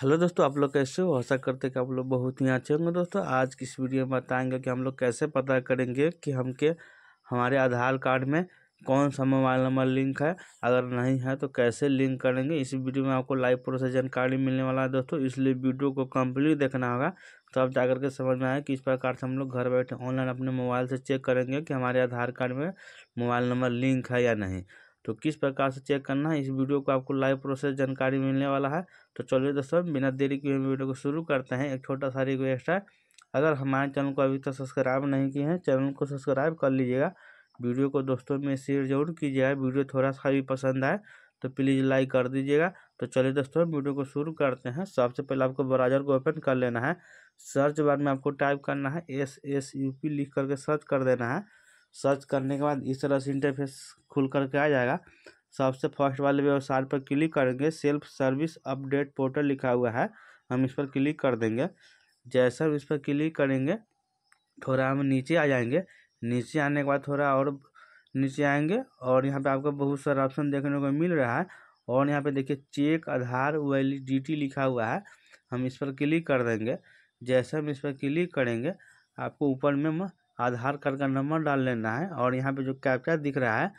hello दोस्तों आप लोग कैसे हो आशा करते हैं कि आप लोग बहुत ही अच्छे होंगे दोस्तों आज की इस वीडियो में बताएंगे कि हम लोग कैसे पता करेंगे कि हम के हमारे आधार कार्ड में कौन सा मोबाइल नंबर लिंक है अगर नहीं है तो कैसे लिंक करेंगे इस वीडियो में आपको लाइव प्रोसेस जानकारी मिलने वाला है दोस्तों इसलिए वीडियो को कम्प्लीट देखना होगा तो आप जाकर के समझ में आए कि इस प्रकार से हम लोग घर बैठे ऑनलाइन अपने मोबाइल से चेक करेंगे कि हमारे आधार कार्ड में मोबाइल नंबर लिंक है या नहीं तो किस प्रकार से चेक करना है इस वीडियो को आपको लाइव प्रोसेस जानकारी मिलने वाला है तो चलिए दोस्तों बिना देरी के वीडियो को शुरू करते हैं एक छोटा सा रिक्वेस्ट है अगर हमारे चैनल को अभी तक तो सब्सक्राइब नहीं किए हैं चैनल को सब्सक्राइब कर लीजिएगा वीडियो को दोस्तों में शेयर जरूर कीजिएगा वीडियो थोड़ा सा भी पसंद आए तो प्लीज़ लाइक कर दीजिएगा तो चलिए दोस्तों वीडियो को शुरू करते हैं सबसे पहले आपको ब्राउजर को ओपन कर लेना है सर्च बार में आपको टाइप करना है एस एस यू पी लिख करके सर्च कर देना है सर्च करने के बाद इस तरह से इंटरफेस खुल करके आ जाएगा सबसे फर्स्ट वाले व्यवसाय पर क्लिक करेंगे सेल्फ सर्विस अपडेट पोर्टल लिखा हुआ है हम इस पर क्लिक कर देंगे हम इस पर क्लिक करेंगे थोड़ा हम नीचे आ जाएंगे नीचे आने के बाद थोड़ा और नीचे आएंगे और यहाँ पे आपको बहुत सारा ऑप्शन देखने को मिल रहा है और यहाँ पे देखिए चेक आधार वैलिडिटी लिखा हुआ है हम इस पर क्लिक कर देंगे जैसे हम इस पर क्लिक करेंगे आपको ऊपर में आधार कार्ड का नंबर डाल लेना है और यहाँ पे जो कैप्चा दिख रहा है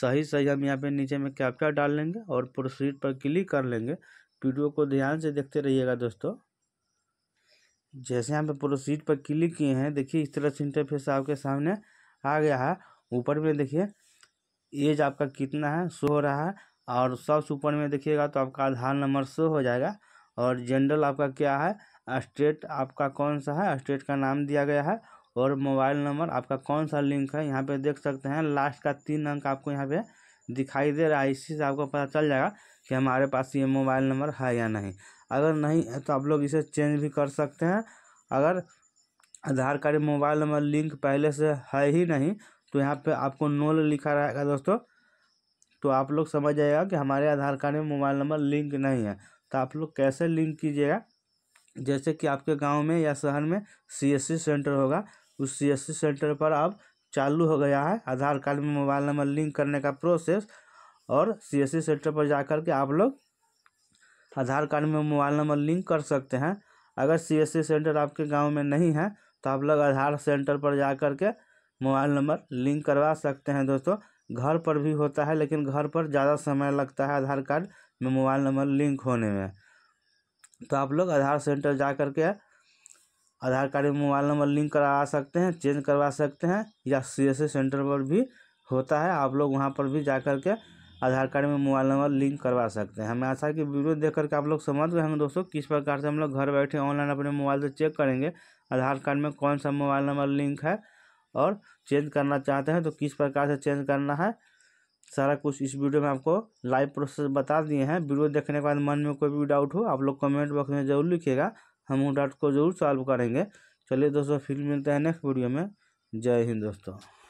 सही सही हम यहाँ पे नीचे में कैप्चा डाल लेंगे और प्रोसीड पर क्लिक कर लेंगे वीडियो को ध्यान से देखते रहिएगा दोस्तों जैसे यहाँ पे प्रोसीड पर क्लिक किए हैं देखिए इस तरह से इंटरफेस आपके सामने आ गया है ऊपर में देखिए एज आपका कितना है शो हो रहा है और सबसे ऊपर में देखिएगा तो आपका आधार नंबर शो हो जाएगा और जनरल आपका क्या है स्टेट आपका कौन सा है स्टेट का नाम दिया गया है और मोबाइल नंबर आपका कौन सा लिंक है यहाँ पे देख सकते हैं लास्ट का तीन अंक आपको यहाँ पे दिखाई दे रहा है इसी से आपको पता चल जाएगा कि हमारे पास ये मोबाइल नंबर है या नहीं अगर नहीं है तो आप लोग इसे चेंज भी कर सकते हैं अगर Aadhaar card mobile number link पहले से है ही नहीं तो यहाँ पर आपको नोल लिखा रहेगा दोस्तों तो आप लोग समझ जाएगा कि हमारे आधार कार्ड में मोबाइल नंबर लिंक नहीं है तो आप लोग कैसे लिंक कीजिएगा जैसे कि आपके गांव में या शहर में सीएससी सेंटर होगा उस सी एस सी सेंटर पर अब चालू हो गया है आधार कार्ड में मोबाइल नंबर लिंक करने का प्रोसेस और सी एस सी सेंटर पर जा कर के आप लोग आधार कार्ड में मोबाइल नंबर लिंक कर सकते हैं अगर सी एस सी सेंटर आपके गांव में नहीं है तो आप लोग आधार सेंटर पर जा कर के मोबाइल नंबर लिंक करवा सकते हैं दोस्तों घर पर भी होता है लेकिन घर पर ज़्यादा समय लगता है आधार कार्ड में मोबाइल नंबर लिंक होने में तो आप लोग आधार सेंटर जा कर के आधार कार्ड में मोबाइल नंबर लिंक करा सकते हैं चेंज करवा सकते हैं या सी एस सेंटर पर भी होता है आप लोग वहाँ पर भी जा कर के आधार कार्ड में मोबाइल नंबर लिंक करवा सकते हैं हमें आशा है कि वीडियो देख करके आप लोग समझ गए होंगे दोस्तों किस प्रकार से हम लोग घर बैठे ऑनलाइन अपने मोबाइल से चेक करेंगे आधार कार्ड में कौन सा मोबाइल नंबर लिंक है और चेंज करना चाहते हैं तो किस प्रकार से चेंज करना है सारा कुछ इस वीडियो में आपको लाइव प्रोसेस बता दिए हैं वीडियो देखने के बाद मन में कोई भी डाउट हो आप लोग कमेंट बॉक्स में जरूर लिखिएगा हम उन डाउट को ज़रूर सॉल्व करेंगे चलिए दोस्तों फिर मिलते हैं नेक्स्ट वीडियो में जय हिंद दोस्तों